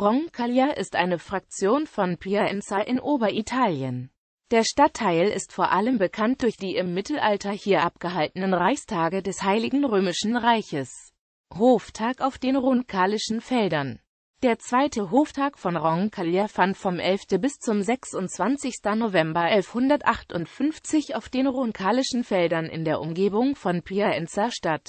Roncaglia ist eine Fraktion von Piaenza in Oberitalien. Der Stadtteil ist vor allem bekannt durch die im Mittelalter hier abgehaltenen Reichstage des Heiligen Römischen Reiches. Hoftag auf den roncalischen Feldern. Der zweite Hoftag von Roncaglia fand vom 11. bis zum 26. November 1158 auf den roncalischen Feldern in der Umgebung von Piaenza statt.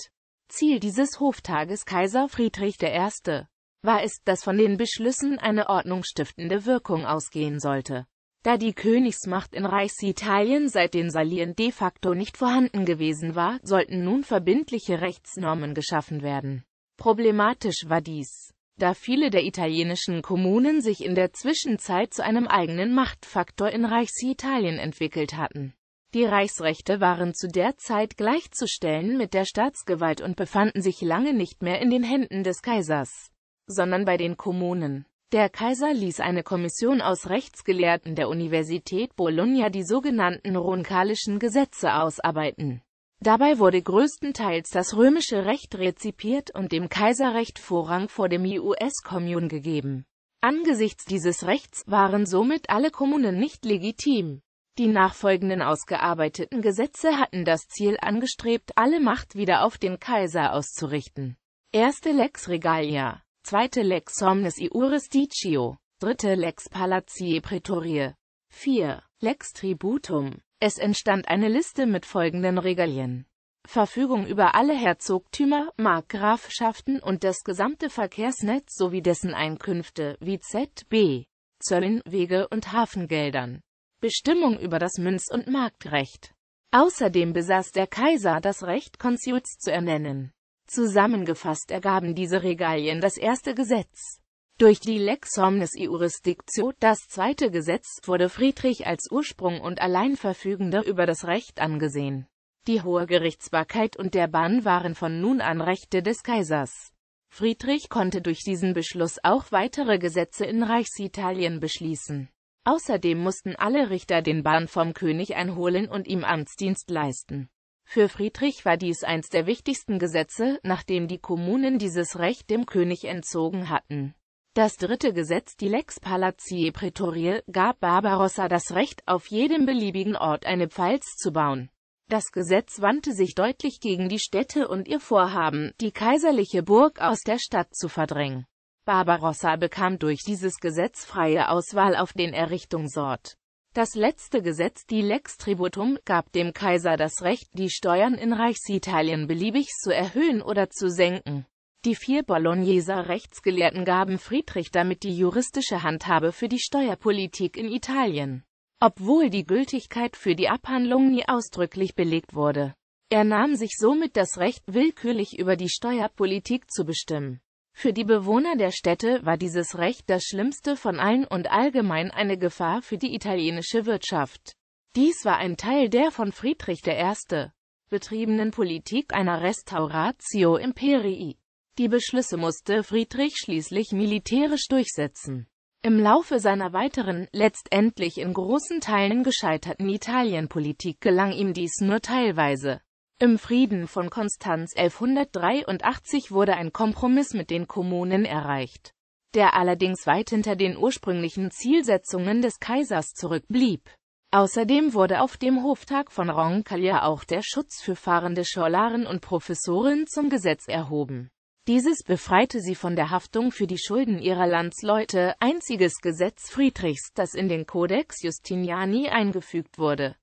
Ziel dieses Hoftages Kaiser Friedrich I war es, dass von den Beschlüssen eine ordnungsstiftende Wirkung ausgehen sollte. Da die Königsmacht in Reichsitalien seit den Salien de facto nicht vorhanden gewesen war, sollten nun verbindliche Rechtsnormen geschaffen werden. Problematisch war dies, da viele der italienischen Kommunen sich in der Zwischenzeit zu einem eigenen Machtfaktor in Reichsitalien entwickelt hatten. Die Reichsrechte waren zu der Zeit gleichzustellen mit der Staatsgewalt und befanden sich lange nicht mehr in den Händen des Kaisers sondern bei den Kommunen. Der Kaiser ließ eine Kommission aus Rechtsgelehrten der Universität Bologna die sogenannten runkalischen Gesetze ausarbeiten. Dabei wurde größtenteils das römische Recht rezipiert und dem Kaiserrecht Vorrang vor dem ius kommun gegeben. Angesichts dieses Rechts waren somit alle Kommunen nicht legitim. Die nachfolgenden ausgearbeiteten Gesetze hatten das Ziel angestrebt, alle Macht wieder auf den Kaiser auszurichten. Erste Lex Regalia zweite Lex Omnes Iurisdicio, dritte Lex Palatiae Praetorie, 4. Lex Tributum. Es entstand eine Liste mit folgenden Regalien. Verfügung über alle Herzogtümer, Markgrafschaften und das gesamte Verkehrsnetz sowie dessen Einkünfte, wie ZB, Zöllen, Wege und Hafengeldern. Bestimmung über das Münz- und Marktrecht. Außerdem besaß der Kaiser das Recht, Konsuls zu ernennen. Zusammengefasst ergaben diese Regalien das erste Gesetz. Durch die Lex Omnes Iurisdictio, das zweite Gesetz, wurde Friedrich als Ursprung und Alleinverfügender über das Recht angesehen. Die hohe Gerichtsbarkeit und der Bann waren von nun an Rechte des Kaisers. Friedrich konnte durch diesen Beschluss auch weitere Gesetze in Reichsitalien beschließen. Außerdem mussten alle Richter den Bann vom König einholen und ihm Amtsdienst leisten. Für Friedrich war dies eins der wichtigsten Gesetze, nachdem die Kommunen dieses Recht dem König entzogen hatten. Das dritte Gesetz, die Lex Palatiae Praetorie, gab Barbarossa das Recht, auf jedem beliebigen Ort eine Pfalz zu bauen. Das Gesetz wandte sich deutlich gegen die Städte und ihr Vorhaben, die kaiserliche Burg aus der Stadt zu verdrängen. Barbarossa bekam durch dieses Gesetz freie Auswahl auf den Errichtungsort. Das letzte Gesetz, die Lex Tributum, gab dem Kaiser das Recht, die Steuern in Reichsitalien beliebig zu erhöhen oder zu senken. Die vier Bologneser Rechtsgelehrten gaben Friedrich damit die juristische Handhabe für die Steuerpolitik in Italien, obwohl die Gültigkeit für die Abhandlung nie ausdrücklich belegt wurde. Er nahm sich somit das Recht, willkürlich über die Steuerpolitik zu bestimmen. Für die Bewohner der Städte war dieses Recht das schlimmste von allen und allgemein eine Gefahr für die italienische Wirtschaft. Dies war ein Teil der von Friedrich I. betriebenen Politik einer Restauratio Imperii. Die Beschlüsse musste Friedrich schließlich militärisch durchsetzen. Im Laufe seiner weiteren, letztendlich in großen Teilen gescheiterten Italienpolitik gelang ihm dies nur teilweise. Im Frieden von Konstanz 1183 wurde ein Kompromiss mit den Kommunen erreicht, der allerdings weit hinter den ursprünglichen Zielsetzungen des Kaisers zurückblieb. Außerdem wurde auf dem Hoftag von Roncallia auch der Schutz für fahrende Scholaren und Professoren zum Gesetz erhoben. Dieses befreite sie von der Haftung für die Schulden ihrer Landsleute, einziges Gesetz Friedrichs, das in den Codex Justiniani eingefügt wurde.